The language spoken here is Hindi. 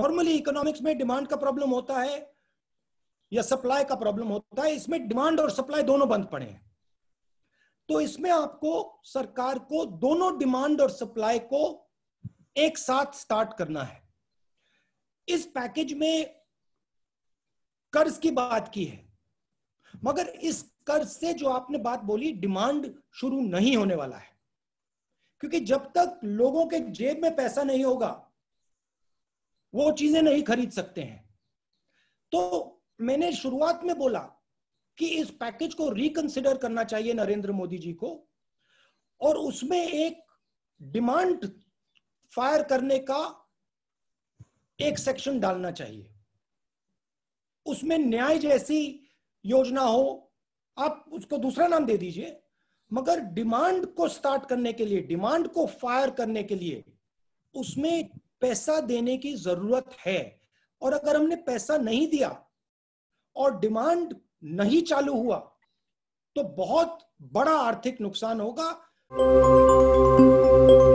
नॉर्मली इकोनॉमिक्स में डिमांड का प्रॉब्लम होता है या सप्लाई का प्रॉब्लम होता है इसमें डिमांड और सप्लाई दोनों बंद पड़े हैं तो इसमें आपको सरकार को दोनों डिमांड और सप्लाई को एक साथ स्टार्ट करना है इस पैकेज में कर्ज की बात की है मगर इस कर्ज से जो आपने बात बोली डिमांड शुरू नहीं होने वाला है क्योंकि जब तक लोगों के जेब में पैसा नहीं होगा वो चीजें नहीं खरीद सकते हैं तो मैंने शुरुआत में बोला कि इस पैकेज को रिकंसिडर करना चाहिए नरेंद्र मोदी जी को और उसमें एक डिमांड फायर करने का एक सेक्शन डालना चाहिए उसमें न्याय जैसी योजना हो आप उसको दूसरा नाम दे दीजिए मगर डिमांड को स्टार्ट करने के लिए डिमांड को फायर करने के लिए उसमें पैसा देने की जरूरत है और अगर हमने पैसा नहीं दिया और डिमांड नहीं चालू हुआ तो बहुत बड़ा आर्थिक नुकसान होगा